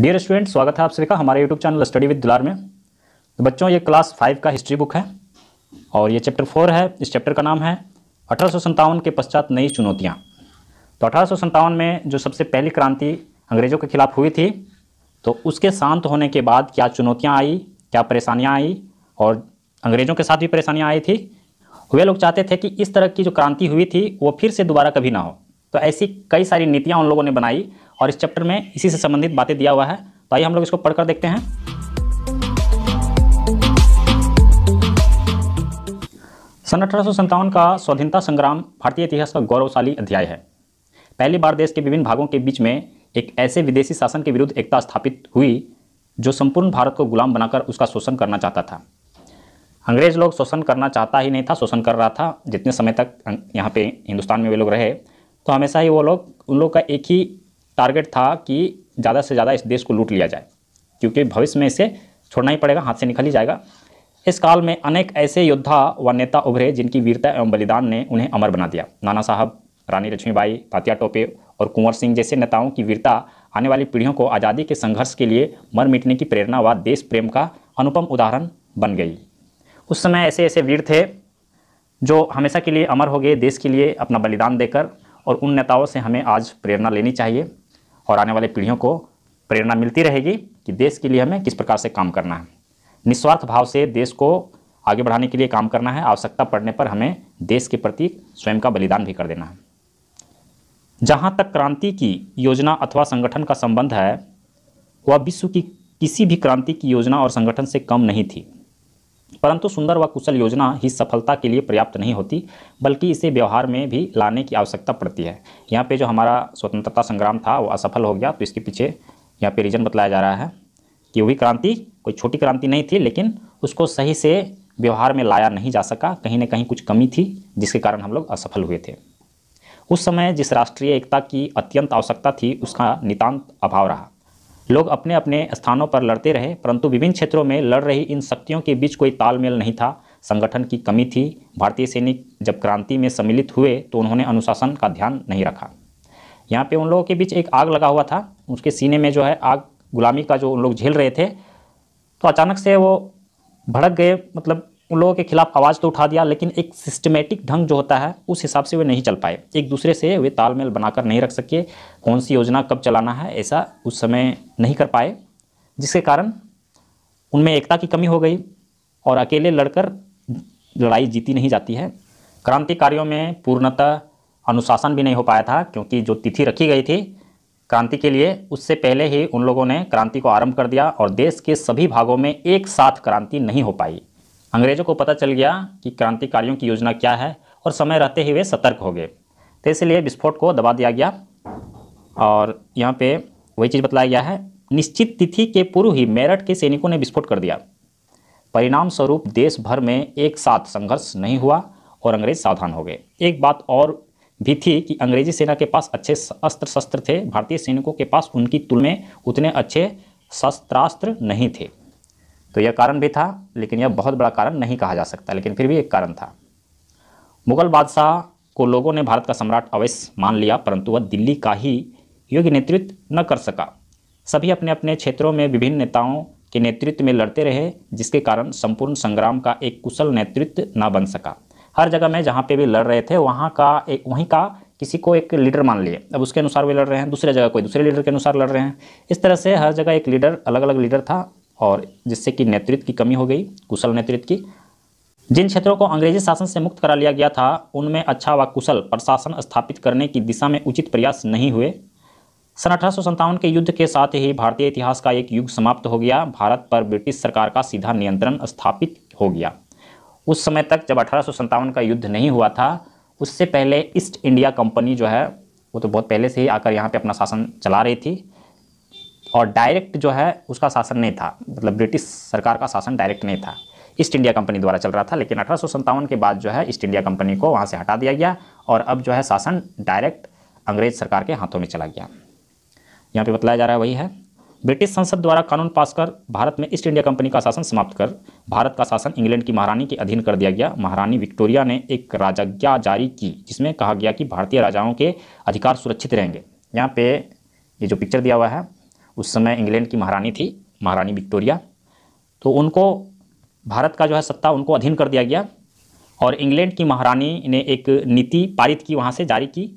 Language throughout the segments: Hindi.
डियर स्टूडेंट स्वागत है आप सभी का हमारे यूट्यूब चैनल स्टडी विद दुलार में तो बच्चों ये क्लास फाइव का हिस्ट्री बुक है और ये चैप्टर फोर है इस चैप्टर का नाम है अठारह के पश्चात नई चुनौतियाँ तो अठारह में जो सबसे पहली क्रांति अंग्रेज़ों के खिलाफ हुई थी तो उसके शांत होने के बाद क्या चुनौतियाँ आई क्या परेशानियाँ आई और अंग्रेज़ों के साथ भी परेशानियाँ आई थी वे लोग चाहते थे कि इस तरह की जो क्रांति हुई थी वो फिर से दोबारा कभी ना हो तो ऐसी कई सारी नीतियाँ उन लोगों ने बनाई और इस चैप्टर में इसी से संबंधित बातें दिया हुआ है तो आइए हम लोग इसको पढ़कर देखते हैं सन अठारह का स्वाधीनता संग्राम भारतीय इतिहास का गौरवशाली अध्याय है पहली बार देश के विभिन्न भागों के बीच में एक ऐसे विदेशी शासन के विरुद्ध एकता स्थापित हुई जो संपूर्ण भारत को गुलाम बनाकर उसका शोषण करना चाहता था अंग्रेज लोग शोषण करना चाहता ही नहीं था शोषण कर रहा था जितने समय तक अं- यहाँ पे हिंदुस्तान में वे लोग रहे तो हमेशा ही वो लोग उन लोग का एक ही टारगेट था कि ज़्यादा से ज़्यादा इस देश को लूट लिया जाए क्योंकि भविष्य में इसे छोड़ना ही पड़ेगा हाथ से निकल ही जाएगा इस काल में अनेक ऐसे योद्धा व नेता उभरे जिनकी वीरता एवं बलिदान ने उन्हें अमर बना दिया नाना साहब रानी लक्ष्मीबाई पातिया टोपे और कुंवर सिंह जैसे नेताओं की वीरता आने वाली पीढ़ियों को आज़ादी के संघर्ष के लिए मर मिटने की प्रेरणा व देश प्रेम का अनुपम उदाहरण बन गई उस समय ऐसे ऐसे वीर थे जो हमेशा के लिए अमर हो गए देश के लिए अपना बलिदान देकर और उन नेताओं से हमें आज प्रेरणा लेनी चाहिए और आने वाले पीढ़ियों को प्रेरणा मिलती रहेगी कि देश के लिए हमें किस प्रकार से काम करना है निस्वार्थ भाव से देश को आगे बढ़ाने के लिए काम करना है आवश्यकता पड़ने पर हमें देश के प्रति स्वयं का बलिदान भी कर देना है जहाँ तक क्रांति की योजना अथवा संगठन का संबंध है वह विश्व की किसी भी क्रांति की योजना और संगठन से कम नहीं थी परंतु सुंदर व कुशल योजना ही सफलता के लिए पर्याप्त नहीं होती बल्कि इसे व्यवहार में भी लाने की आवश्यकता पड़ती है यहाँ पे जो हमारा स्वतंत्रता संग्राम था वो असफल हो गया तो इसके पीछे यहाँ पे रीज़न बताया जा रहा है कि वही क्रांति कोई छोटी क्रांति नहीं थी लेकिन उसको सही से व्यवहार में लाया नहीं जा सका कहीं ना कहीं कुछ कमी थी जिसके कारण हम लोग असफल हुए थे उस समय जिस राष्ट्रीय एकता की अत्यंत आवश्यकता थी उसका नितान्त अभाव रहा लोग अपने अपने स्थानों पर लड़ते रहे परंतु विभिन्न क्षेत्रों में लड़ रही इन शक्तियों के बीच कोई तालमेल नहीं था संगठन की कमी थी भारतीय सैनिक जब क्रांति में सम्मिलित हुए तो उन्होंने अनुशासन का ध्यान नहीं रखा यहाँ पे उन लोगों के बीच एक आग लगा हुआ था उसके सीने में जो है आग गुलामी का जो उन लोग झेल रहे थे तो अचानक से वो भड़क गए मतलब उन लोगों के खिलाफ आवाज़ तो उठा दिया लेकिन एक सिस्टमेटिक ढंग जो होता है उस हिसाब से वे नहीं चल पाए एक दूसरे से वे तालमेल बनाकर नहीं रख सके कौन सी योजना कब चलाना है ऐसा उस समय नहीं कर पाए जिसके कारण उनमें एकता की कमी हो गई और अकेले लड़कर लड़ाई जीती नहीं जाती है क्रांतिकारियों में पूर्णतः अनुशासन भी नहीं हो पाया था क्योंकि जो तिथि रखी गई थी क्रांति के लिए उससे पहले ही उन लोगों ने क्रांति को आरंभ कर दिया और देश के सभी भागों में एक साथ क्रांति नहीं हो पाई अंग्रेजों को पता चल गया कि क्रांतिकारियों की योजना क्या है और समय रहते ही वे सतर्क हो गए तो इसलिए विस्फोट को दबा दिया गया और यहाँ पे वही चीज़ बताया गया है निश्चित तिथि के पूर्व ही मेरठ के सैनिकों ने विस्फोट कर दिया परिणाम स्वरूप देश भर में एक साथ संघर्ष नहीं हुआ और अंग्रेज सावधान हो गए एक बात और भी थी कि अंग्रेजी सेना के पास अच्छे अस्त्र शस्त्र थे भारतीय सैनिकों के पास उनकी तुलना में उतने अच्छे शस्त्रास्त्र नहीं थे तो यह कारण भी था लेकिन यह बहुत बड़ा कारण नहीं कहा जा सकता लेकिन फिर भी एक कारण था मुगल बादशाह को लोगों ने भारत का सम्राट अवश्य मान लिया परंतु वह दिल्ली का ही योग्य नेतृत्व न कर सका सभी अपने अपने क्षेत्रों में विभिन्न नेताओं के नेतृत्व में लड़ते रहे जिसके कारण संपूर्ण संग्राम का एक कुशल नेतृत्व न बन सका हर जगह में जहाँ पे भी लड़ रहे थे वहाँ का एक वहीं का किसी को एक लीडर मान लिए अब उसके अनुसार वे लड़ रहे हैं दूसरे जगह कोई दूसरे लीडर के अनुसार लड़ रहे हैं इस तरह से हर जगह एक लीडर अलग अलग लीडर था और जिससे कि नेतृत्व की कमी हो गई कुशल नेतृत्व की जिन क्षेत्रों को अंग्रेजी शासन से मुक्त करा लिया गया था उनमें अच्छा व कुशल प्रशासन स्थापित करने की दिशा में उचित प्रयास नहीं हुए सन अठारह के युद्ध के साथ ही भारतीय इतिहास का एक युग समाप्त हो गया भारत पर ब्रिटिश सरकार का सीधा नियंत्रण स्थापित हो गया उस समय तक जब अठारह का युद्ध नहीं हुआ था उससे पहले ईस्ट इंडिया कंपनी जो है वो तो बहुत पहले से ही आकर यहाँ पे अपना शासन चला रही थी और डायरेक्ट जो है उसका शासन नहीं था मतलब ब्रिटिश सरकार का शासन डायरेक्ट नहीं था ईस्ट इंडिया कंपनी द्वारा चल रहा था लेकिन अठारह के बाद जो है ईस्ट इंडिया कंपनी को वहाँ से हटा दिया गया और अब जो है शासन डायरेक्ट अंग्रेज सरकार के हाथों में चला गया यहाँ पे बताया जा रहा है वही है ब्रिटिश संसद द्वारा कानून पास कर भारत में ईस्ट इंडिया कंपनी का शासन समाप्त कर भारत का शासन इंग्लैंड की महारानी के अधीन कर दिया गया महारानी विक्टोरिया ने एक राजाज्ञा जारी की जिसमें कहा गया कि भारतीय राजाओं के अधिकार सुरक्षित रहेंगे यहाँ पे ये जो पिक्चर दिया हुआ है उस समय इंग्लैंड की महारानी थी महारानी विक्टोरिया तो उनको भारत का जो है सत्ता उनको अधीन कर दिया गया और इंग्लैंड की महारानी ने एक नीति पारित की वहाँ से जारी की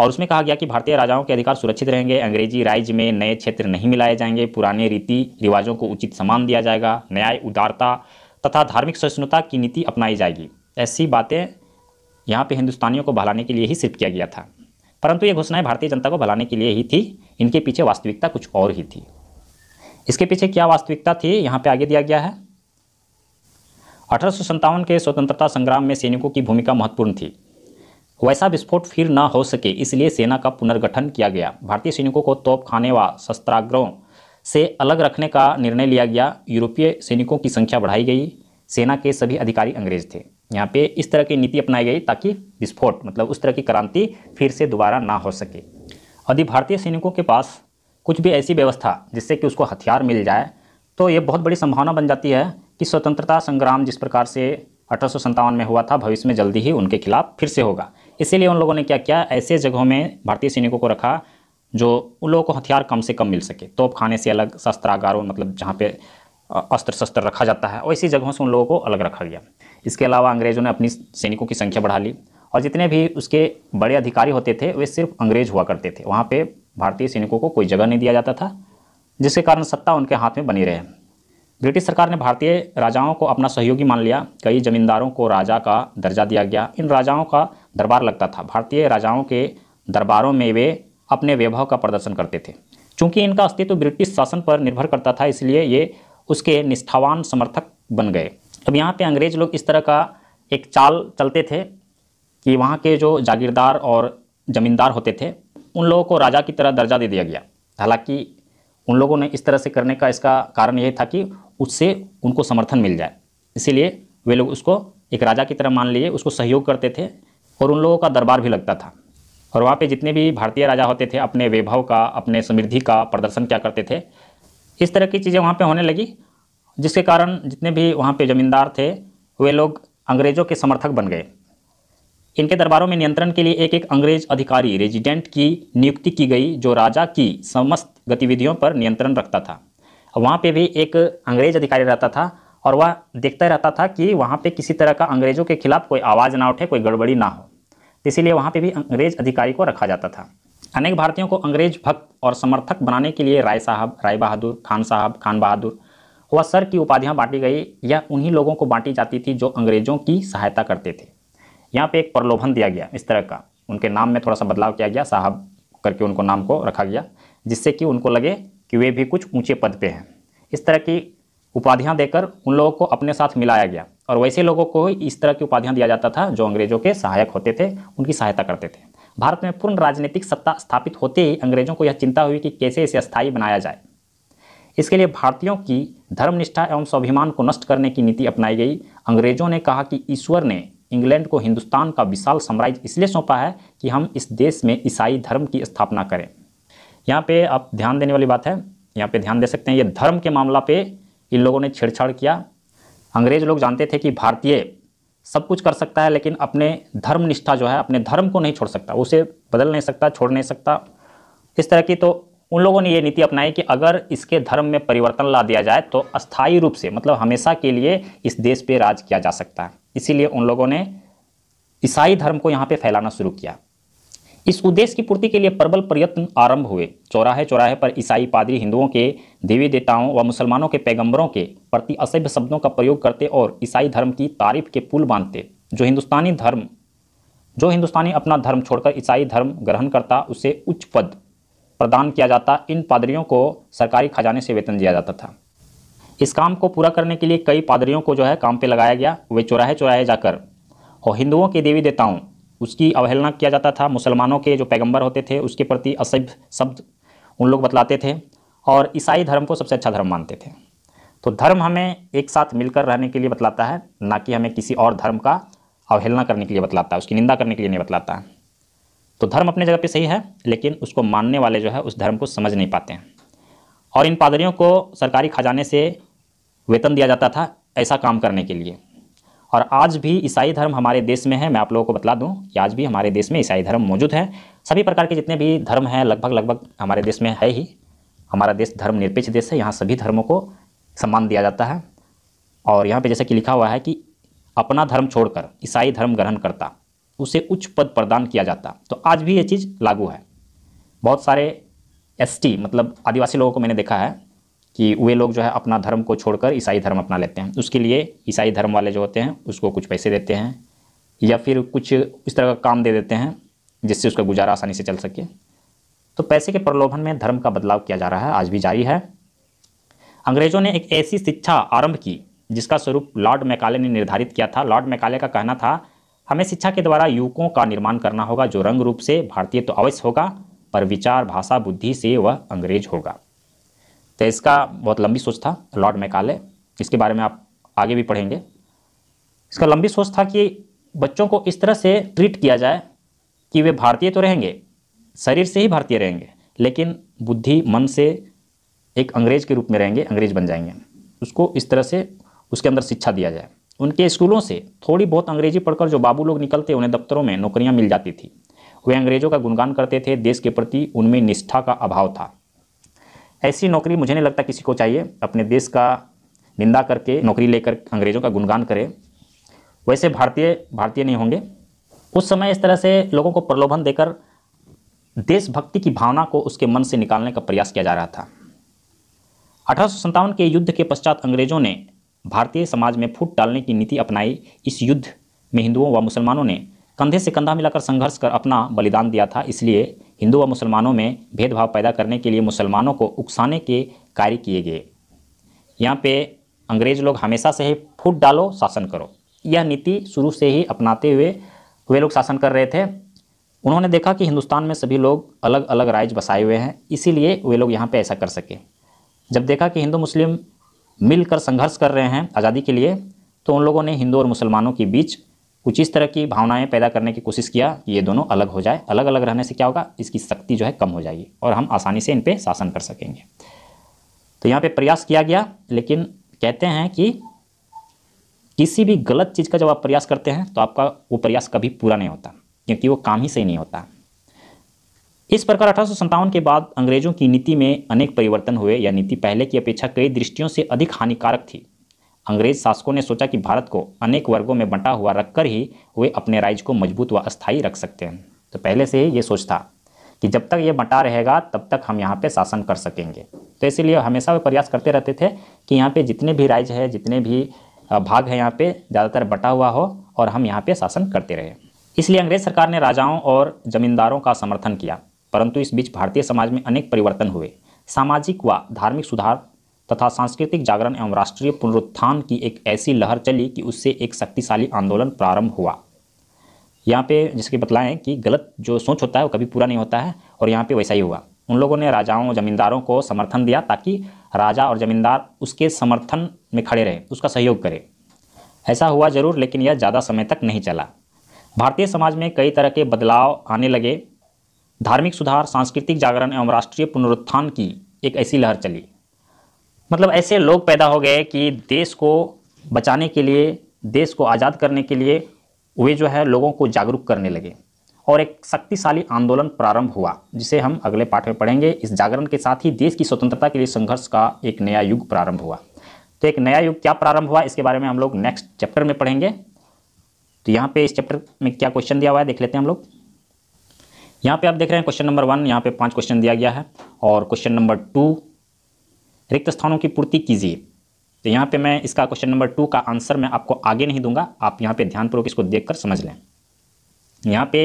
और उसमें कहा गया कि भारतीय राजाओं के अधिकार सुरक्षित रहेंगे अंग्रेजी राज्य में नए क्षेत्र नहीं मिलाए जाएंगे पुराने रीति रिवाजों को उचित सम्मान दिया जाएगा न्याय उदारता तथा धार्मिक सहिष्णुता की नीति अपनाई जाएगी ऐसी बातें यहाँ पे हिंदुस्तानियों को भलाने के लिए ही सिर्फ किया गया था परंतु ये घोषणाएं भारतीय जनता को भलाने के लिए ही थी इनके पीछे वास्तविकता कुछ और ही थी इसके पीछे क्या वास्तविकता थी यहाँ पे आगे दिया गया है अठारह के स्वतंत्रता संग्राम में सैनिकों की भूमिका महत्वपूर्ण थी वैसा विस्फोट फिर ना हो सके इसलिए सेना का पुनर्गठन किया गया भारतीय सैनिकों को तोप खाने व शस्त्राग्रहों से अलग रखने का निर्णय लिया गया यूरोपीय सैनिकों की संख्या बढ़ाई गई सेना के सभी अधिकारी अंग्रेज थे यहाँ पे इस तरह की नीति अपनाई गई ताकि विस्फोट मतलब उस तरह की क्रांति फिर से दोबारा ना हो सके यदि भारतीय सैनिकों के पास कुछ भी ऐसी व्यवस्था जिससे कि उसको हथियार मिल जाए तो ये बहुत बड़ी संभावना बन जाती है कि स्वतंत्रता संग्राम जिस प्रकार से अठारह में हुआ था भविष्य में जल्दी ही उनके खिलाफ फिर से होगा इसीलिए उन लोगों ने क्या किया ऐसे जगहों में भारतीय सैनिकों को रखा जो उन लोगों को हथियार कम से कम मिल सके तोप खाने से अलग शस्त्रागारों मतलब जहाँ पे अस्त्र शस्त्र रखा जाता है वैसी जगहों से उन लोगों को अलग रखा गया इसके अलावा अंग्रेज़ों ने अपनी सैनिकों की संख्या बढ़ा ली और जितने भी उसके बड़े अधिकारी होते थे वे सिर्फ अंग्रेज हुआ करते थे वहाँ पे भारतीय सैनिकों को कोई जगह नहीं दिया जाता था जिसके कारण सत्ता उनके हाथ में बनी रहे ब्रिटिश सरकार ने भारतीय राजाओं को अपना सहयोगी मान लिया कई जमींदारों को राजा का दर्जा दिया गया इन राजाओं का दरबार लगता था भारतीय राजाओं के दरबारों में वे अपने वैभव का प्रदर्शन करते थे चूँकि इनका अस्तित्व ब्रिटिश शासन पर निर्भर करता था इसलिए ये उसके निष्ठावान समर्थक बन गए अब यहाँ पर अंग्रेज लोग इस तरह का एक चाल चलते थे कि वहाँ के जो जागीरदार और ज़मींदार होते थे उन लोगों को राजा की तरह दर्जा दे दिया गया हालांकि उन लोगों ने इस तरह से करने का इसका कारण यही था कि उससे उनको समर्थन मिल जाए इसीलिए वे लोग उसको एक राजा की तरह मान लिए उसको सहयोग करते थे और उन लोगों का दरबार भी लगता था और वहाँ पे जितने भी भारतीय राजा होते थे अपने वैभव का अपने समृद्धि का प्रदर्शन क्या करते थे इस तरह की चीज़ें वहाँ पर होने लगी जिसके कारण जितने भी वहाँ पे ज़मींदार थे वे लोग अंग्रेज़ों के समर्थक बन गए इनके दरबारों में नियंत्रण के लिए एक एक अंग्रेज अधिकारी रेजिडेंट की नियुक्ति की गई जो राजा की समस्त गतिविधियों पर नियंत्रण रखता था वहाँ पे भी एक अंग्रेज अधिकारी रहता था और वह देखता रहता था कि वहाँ पे किसी तरह का अंग्रेज़ों के खिलाफ कोई आवाज़ ना उठे कोई गड़बड़ी ना हो इसीलिए वहाँ पर भी अंग्रेज अधिकारी को रखा जाता था अनेक भारतीयों को अंग्रेज भक्त और समर्थक बनाने के लिए राय साहब राय बहादुर खान साहब खान बहादुर व सर की उपाधियाँ बांटी गई या उन्हीं लोगों को बांटी जाती थी जो अंग्रेज़ों की सहायता करते थे यहाँ पे एक प्रलोभन दिया गया इस तरह का उनके नाम में थोड़ा सा बदलाव किया गया साहब करके उनको नाम को रखा गया जिससे कि उनको लगे कि वे भी कुछ ऊंचे पद पे हैं इस तरह की उपाधियाँ देकर उन लोगों को अपने साथ मिलाया गया और वैसे लोगों को इस तरह की उपाधियाँ दिया जाता था जो अंग्रेजों के सहायक होते थे उनकी सहायता करते थे भारत में पूर्ण राजनीतिक सत्ता स्थापित होते ही अंग्रेजों को यह चिंता हुई कि कैसे इसे स्थायी बनाया जाए इसके लिए भारतीयों की धर्मनिष्ठा एवं स्वाभिमान को नष्ट करने की नीति अपनाई गई अंग्रेजों ने कहा कि ईश्वर ने इंग्लैंड को हिंदुस्तान का विशाल साम्राज्य इसलिए सौंपा है कि हम इस देश में ईसाई धर्म की स्थापना करें यहाँ पे आप ध्यान देने वाली बात है यहाँ पे ध्यान दे सकते हैं ये धर्म के मामला पे इन लोगों ने छेड़छाड़ किया अंग्रेज लोग जानते थे कि भारतीय सब कुछ कर सकता है लेकिन अपने धर्म निष्ठा जो है अपने धर्म को नहीं छोड़ सकता उसे बदल नहीं सकता छोड़ नहीं सकता इस तरह की तो उन लोगों ने ये नीति अपनाई कि अगर इसके धर्म में परिवर्तन ला दिया जाए तो अस्थायी रूप से मतलब हमेशा के लिए इस देश पर राज किया जा सकता है इसीलिए उन लोगों ने ईसाई धर्म को यहाँ पे फैलाना शुरू किया इस उद्देश्य की पूर्ति के लिए प्रबल प्रयत्न आरंभ हुए चौराहे चौराहे पर ईसाई पादरी हिंदुओं के देवी देवताओं व मुसलमानों के पैगंबरों के प्रति असभ्य शब्दों का प्रयोग करते और ईसाई धर्म की तारीफ के पुल बांधते जो हिंदुस्तानी धर्म जो हिंदुस्तानी अपना धर्म छोड़कर ईसाई धर्म ग्रहण करता उसे उच्च पद प्रदान किया जाता इन पादरियों को सरकारी खजाने से वेतन दिया जाता था इस काम को पूरा करने के लिए कई पादरियों को जो है काम पे लगाया गया वे चौराहे चौराहे जाकर और हिंदुओं के देवी देवताओं उसकी अवहेलना किया जाता था मुसलमानों के जो पैगंबर होते थे उसके प्रति असभ्य शब्द उन लोग बतलाते थे और ईसाई धर्म को सबसे अच्छा धर्म मानते थे तो धर्म हमें एक साथ मिलकर रहने के लिए बतलाता है ना कि हमें किसी और धर्म का अवहेलना करने के लिए बतलाता है उसकी निंदा करने के लिए नहीं बतलाता है तो धर्म अपने जगह पे सही है लेकिन उसको मानने वाले जो है उस धर्म को समझ नहीं पाते हैं और इन पादरियों को सरकारी खजाने से वेतन दिया जाता था ऐसा काम करने के लिए और आज भी ईसाई धर्म हमारे देश में है मैं आप लोगों को बता दूं कि आज भी हमारे देश में ईसाई धर्म मौजूद है सभी प्रकार के जितने भी धर्म हैं लगभग लगभग हमारे देश में है ही हमारा देश धर्म निरपेक्ष देश है यहाँ सभी धर्मों को सम्मान दिया जाता है और यहाँ पे जैसे कि लिखा हुआ है कि अपना धर्म छोड़कर ईसाई धर्म ग्रहण करता उसे उच्च पद प्रदान किया जाता तो आज भी ये चीज़ लागू है बहुत सारे एस मतलब आदिवासी लोगों को मैंने देखा है कि वे लोग जो है अपना धर्म को छोड़कर ईसाई धर्म अपना लेते हैं उसके लिए ईसाई धर्म वाले जो होते हैं उसको कुछ पैसे देते हैं या फिर कुछ इस तरह का काम दे देते हैं जिससे उसका गुजारा आसानी से चल सके तो पैसे के प्रलोभन में धर्म का बदलाव किया जा रहा है आज भी जारी है अंग्रेज़ों ने एक ऐसी शिक्षा आरंभ की जिसका स्वरूप लॉर्ड मैकाले ने निर्धारित किया था लॉर्ड मैकाले का कहना था हमें शिक्षा के द्वारा युवकों का निर्माण करना होगा जो रंग रूप से भारतीय तो अवश्य होगा पर विचार भाषा बुद्धि से वह अंग्रेज होगा तो इसका बहुत लंबी सोच था लॉर्ड मैकाले इसके बारे में आप आगे भी पढ़ेंगे इसका लंबी सोच था कि बच्चों को इस तरह से ट्रीट किया जाए कि वे भारतीय तो रहेंगे शरीर से ही भारतीय रहेंगे लेकिन बुद्धि मन से एक अंग्रेज के रूप में रहेंगे अंग्रेज बन जाएंगे उसको इस तरह से उसके अंदर शिक्षा दिया जाए उनके स्कूलों से थोड़ी बहुत अंग्रेजी पढ़कर जो बाबू लोग निकलते उन्हें दफ्तरों में नौकरियां मिल जाती थी वे अंग्रेज़ों का गुणगान करते थे देश के प्रति उनमें निष्ठा का अभाव था ऐसी नौकरी मुझे नहीं लगता किसी को चाहिए अपने देश का निंदा करके नौकरी लेकर अंग्रेज़ों का गुणगान करे वैसे भारतीय भारतीय नहीं होंगे उस समय इस तरह से लोगों को प्रलोभन देकर देशभक्ति की भावना को उसके मन से निकालने का प्रयास किया जा रहा था अठारह के युद्ध के पश्चात अंग्रेजों ने भारतीय समाज में फूट डालने की नीति अपनाई इस युद्ध में हिंदुओं व मुसलमानों ने कंधे से कंधा मिलाकर संघर्ष कर अपना बलिदान दिया था इसलिए हिंदू व मुसलमानों में भेदभाव पैदा करने के लिए मुसलमानों को उकसाने के कार्य किए गए यहाँ पे अंग्रेज लोग हमेशा से ही फूट डालो शासन करो यह नीति शुरू से ही अपनाते हुए वे लोग शासन कर रहे थे उन्होंने देखा कि हिंदुस्तान में सभी लोग अलग अलग राज्य बसाए हुए हैं इसीलिए वे लोग यहाँ पे ऐसा कर सके जब देखा कि हिंदू मुस्लिम मिलकर संघर्ष कर रहे हैं आज़ादी के लिए तो उन लोगों ने हिंदू और मुसलमानों के बीच कुछ इस तरह की भावनाएं पैदा करने की कोशिश किया ये दोनों अलग हो जाए अलग अलग रहने से क्या होगा इसकी शक्ति जो है कम हो जाएगी और हम आसानी से इन पर शासन कर सकेंगे तो यहाँ पे प्रयास किया गया लेकिन कहते हैं कि किसी भी गलत चीज़ का जब आप प्रयास करते हैं तो आपका वो प्रयास कभी पूरा नहीं होता क्योंकि वो काम ही सही नहीं होता इस प्रकार अठारह के बाद अंग्रेजों की नीति में अनेक परिवर्तन हुए या नीति पहले की अपेक्षा कई दृष्टियों से अधिक हानिकारक थी अंग्रेज शासकों ने सोचा कि भारत को अनेक वर्गों में बंटा हुआ रखकर ही वे अपने राज्य को मजबूत व अस्थायी रख सकते हैं तो पहले से ही ये सोच था कि जब तक ये बंटा रहेगा तब तक हम यहाँ पे शासन कर सकेंगे तो इसीलिए हमेशा वे प्रयास करते रहते थे कि यहाँ पे जितने भी राज्य है जितने भी भाग हैं यहाँ पे ज़्यादातर बटा हुआ हो और हम यहाँ पर शासन करते रहे इसलिए अंग्रेज सरकार ने राजाओं और जमींदारों का समर्थन किया परंतु इस बीच भारतीय समाज में अनेक परिवर्तन हुए सामाजिक व धार्मिक सुधार तथा सांस्कृतिक जागरण एवं राष्ट्रीय पुनरुत्थान की एक ऐसी लहर चली कि उससे एक शक्तिशाली आंदोलन प्रारंभ हुआ यहाँ पे जिसके बतलाएं कि गलत जो सोच होता है वो कभी पूरा नहीं होता है और यहाँ पे वैसा ही हुआ उन लोगों ने राजाओं जमींदारों को समर्थन दिया ताकि राजा और जमींदार उसके समर्थन में खड़े रहें उसका सहयोग करें ऐसा हुआ जरूर लेकिन यह ज़्यादा समय तक नहीं चला भारतीय समाज में कई तरह के बदलाव आने लगे धार्मिक सुधार सांस्कृतिक जागरण एवं राष्ट्रीय पुनरुत्थान की एक ऐसी लहर चली मतलब ऐसे लोग पैदा हो गए कि देश को बचाने के लिए देश को आज़ाद करने के लिए वे जो है लोगों को जागरूक करने लगे और एक शक्तिशाली आंदोलन प्रारंभ हुआ जिसे हम अगले पाठ में पढ़ेंगे इस जागरण के साथ ही देश की स्वतंत्रता के लिए संघर्ष का एक नया युग प्रारंभ हुआ तो एक नया युग क्या प्रारंभ हुआ इसके बारे में हम लोग नेक्स्ट चैप्टर में पढ़ेंगे तो यहाँ पे इस चैप्टर में क्या क्वेश्चन दिया हुआ है देख लेते हैं हम लोग यहाँ पे आप देख रहे हैं क्वेश्चन नंबर वन यहाँ पे पांच क्वेश्चन दिया गया है और क्वेश्चन नंबर टू रिक्त स्थानों की पूर्ति कीजिए तो यहाँ पे मैं इसका क्वेश्चन नंबर टू का आंसर मैं आपको आगे नहीं दूंगा आप यहाँ पे ध्यानपूर्वक इसको देखकर समझ लें यहाँ पे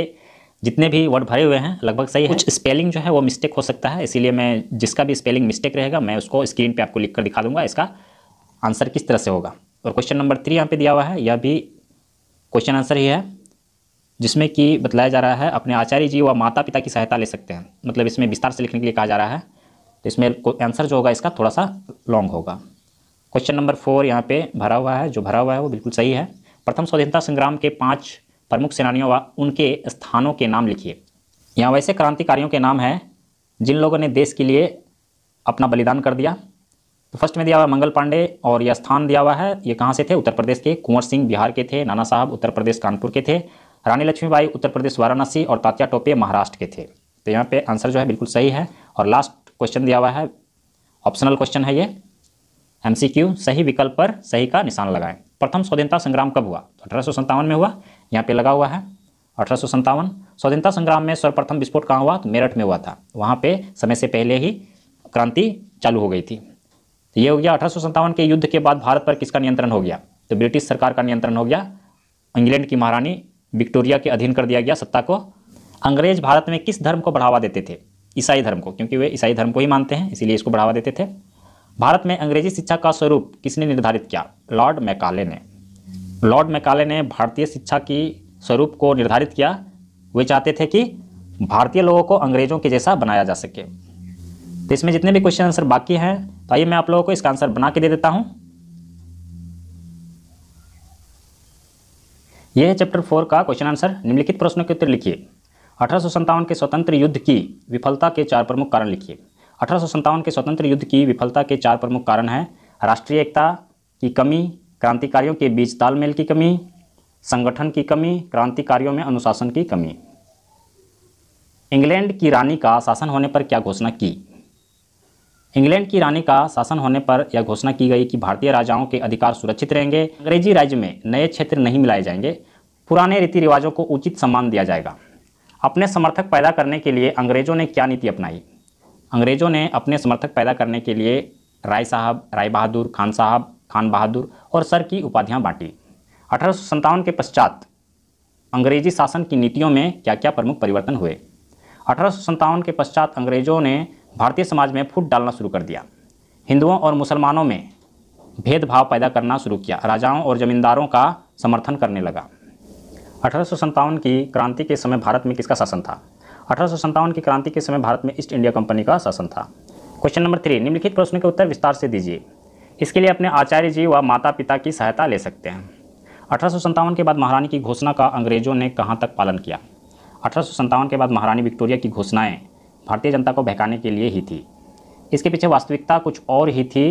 जितने भी वर्ड भरे हुए हैं लगभग सही है कुछ स्पेलिंग जो है वो मिस्टेक हो सकता है इसीलिए मैं जिसका भी स्पेलिंग मिस्टेक रहेगा मैं उसको स्क्रीन पर आपको लिख कर दिखा दूंगा इसका आंसर किस तरह से होगा और क्वेश्चन नंबर थ्री यहाँ पर दिया हुआ है यह भी क्वेश्चन आंसर ही है जिसमें कि बताया जा रहा है अपने आचार्य जी व माता पिता की सहायता ले सकते हैं मतलब इसमें विस्तार से लिखने के लिए कहा जा रहा है तो इसमें आंसर जो होगा इसका थोड़ा सा लॉन्ग होगा क्वेश्चन नंबर फोर यहाँ पे भरा हुआ है जो भरा हुआ है वो बिल्कुल सही है प्रथम स्वतंत्रता संग्राम के पाँच प्रमुख सेनानियों व उनके स्थानों के नाम लिखिए यहाँ वैसे क्रांतिकारियों के नाम हैं जिन लोगों ने देश के लिए अपना बलिदान कर दिया तो फर्स्ट में दिया हुआ मंगल पांडे और यह स्थान दिया हुआ है ये कहाँ से थे उत्तर प्रदेश के कुंवर सिंह बिहार के थे नाना साहब उत्तर प्रदेश कानपुर के थे रानी लक्ष्मीबाई उत्तर प्रदेश वाराणसी और तात्या टोपे महाराष्ट्र के थे तो यहाँ पे आंसर जो है बिल्कुल सही है और लास्ट क्वेश्चन दिया हुआ है ऑप्शनल क्वेश्चन है ये एमसीक्यू सही विकल्प पर सही का निशान लगाएं प्रथम स्वतंत्रता संग्राम कब हुआ तो अठारह में हुआ यहाँ पे लगा हुआ है अठारह स्वतंत्रता संग्राम में सर्वप्रथम विस्फोट कहाँ हुआ तो मेरठ में हुआ था वहाँ पे समय से पहले ही क्रांति चालू हो गई थी तो ये हो गया अठारह के युद्ध के बाद भारत पर किसका नियंत्रण हो गया तो ब्रिटिश सरकार का नियंत्रण हो गया इंग्लैंड की महारानी विक्टोरिया के अधीन कर दिया गया सत्ता को अंग्रेज भारत में किस धर्म को बढ़ावा देते थे ईसाई धर्म को क्योंकि वे ईसाई धर्म को ही मानते हैं इसीलिए इसको बढ़ावा देते थे भारत में अंग्रेजी शिक्षा का स्वरूप किसने निर्धारित किया लॉर्ड मैकाले ने लॉर्ड मैकाले ने भारतीय शिक्षा की स्वरूप को निर्धारित किया वे चाहते थे कि भारतीय लोगों को अंग्रेजों के जैसा बनाया जा सके तो इसमें जितने भी क्वेश्चन आंसर बाकी हैं तो आइए मैं आप लोगों को इसका आंसर बना के दे देता हूँ यह है चैप्टर फोर का क्वेश्चन आंसर निम्नलिखित प्रश्नों के उत्तर लिखिए अठारह के स्वतंत्र युद्ध की विफलता के चार प्रमुख कारण लिखिए अठारह के स्वतंत्र युद्ध की विफलता के चार प्रमुख कारण हैं राष्ट्रीय एकता की कमी क्रांतिकारियों के बीच तालमेल की कमी संगठन की कमी क्रांतिकारियों में अनुशासन की कमी इंग्लैंड की रानी का शासन होने पर क्या घोषणा की इंग्लैंड की रानी का शासन होने पर यह घोषणा की गई कि भारतीय राजाओं के अधिकार सुरक्षित रहेंगे अंग्रेजी राज्य में नए क्षेत्र नहीं मिलाए जाएंगे पुराने रीति रिवाजों को उचित सम्मान दिया जाएगा अपने समर्थक पैदा करने के लिए अंग्रेज़ों ने क्या नीति अपनाई अंग्रेज़ों ने अपने समर्थक पैदा करने के लिए राय साहब राय बहादुर खान साहब खान बहादुर और सर की उपाधियाँ बांटी अठारह के पश्चात अंग्रेजी शासन की नीतियों में क्या क्या प्रमुख परिवर्तन हुए अठारह के पश्चात अंग्रेज़ों ने भारतीय समाज में फूट डालना शुरू कर दिया हिंदुओं और मुसलमानों में भेदभाव पैदा करना शुरू किया राजाओं और जमींदारों का समर्थन करने लगा अठारह की क्रांति के समय भारत में किसका शासन था अठारह की क्रांति के समय भारत में ईस्ट इंडिया कंपनी का शासन था क्वेश्चन नंबर थ्री निम्नलिखित प्रश्न के उत्तर विस्तार से दीजिए इसके लिए अपने आचार्य जी व माता पिता की सहायता ले सकते हैं अठारह के बाद महारानी की घोषणा का अंग्रेजों ने कहाँ तक पालन किया अठारह के बाद महारानी विक्टोरिया की घोषणाएँ भारतीय जनता को बहकाने के लिए ही थी इसके पीछे वास्तविकता कुछ और ही थी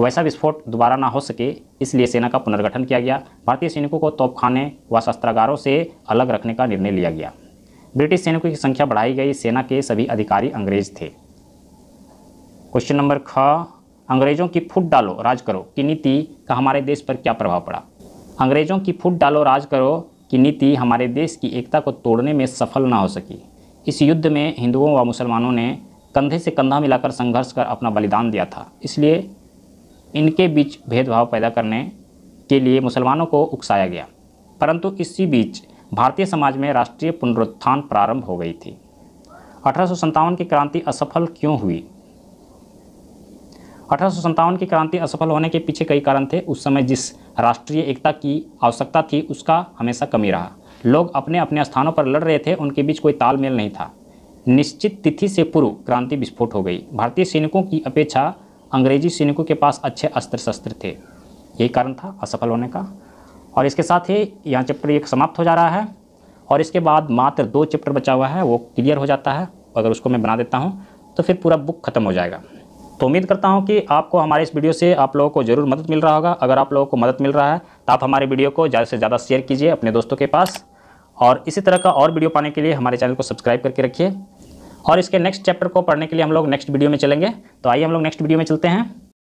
वैसा विस्फोट दोबारा ना हो सके इसलिए सेना का पुनर्गठन किया गया भारतीय सैनिकों को तोपखाने व शस्त्रागारों से अलग रखने का निर्णय लिया गया ब्रिटिश सैनिकों की संख्या बढ़ाई गई सेना के सभी अधिकारी अंग्रेज थे क्वेश्चन नंबर ख अंग्रेजों की फुट डालो राज करो की नीति का हमारे देश पर क्या प्रभाव पड़ा अंग्रेजों की फुट डालो राज करो की नीति हमारे देश की एकता को तोड़ने में सफल ना हो सकी इस युद्ध में हिंदुओं व मुसलमानों ने कंधे से कंधा मिलाकर संघर्ष कर अपना बलिदान दिया था इसलिए इनके बीच भेदभाव पैदा करने के लिए मुसलमानों को उकसाया गया परंतु इसी बीच भारतीय समाज में राष्ट्रीय पुनरुत्थान प्रारंभ हो गई थी अठारह की क्रांति असफल क्यों हुई अठारह की क्रांति असफल होने के पीछे कई कारण थे उस समय जिस राष्ट्रीय एकता की आवश्यकता थी उसका हमेशा कमी रहा लोग अपने अपने स्थानों पर लड़ रहे थे उनके बीच कोई तालमेल नहीं था निश्चित तिथि से पूर्व क्रांति विस्फोट हो गई भारतीय सैनिकों की अपेक्षा अंग्रेजी सैनिकों के पास अच्छे अस्त्र शस्त्र थे यही कारण था असफल होने का और इसके साथ ही यहाँ चैप्टर एक समाप्त हो जा रहा है और इसके बाद मात्र दो चैप्टर बचा हुआ है वो क्लियर हो जाता है अगर उसको मैं बना देता हूँ तो फिर पूरा बुक ख़त्म हो जाएगा तो उम्मीद करता हूँ कि आपको हमारे इस वीडियो से आप लोगों को ज़रूर मदद मिल रहा होगा अगर आप लोगों को मदद मिल रहा है तो आप हमारे वीडियो को ज़्यादा से ज़्यादा शेयर कीजिए अपने दोस्तों के पास और इसी तरह का और वीडियो पाने के लिए हमारे चैनल को सब्सक्राइब करके रखिए और इसके नेक्स्ट चैप्टर को पढ़ने के लिए हम लोग नेक्स्ट वीडियो में चलेंगे तो आइए हम लोग नेक्स्ट वीडियो में चलते हैं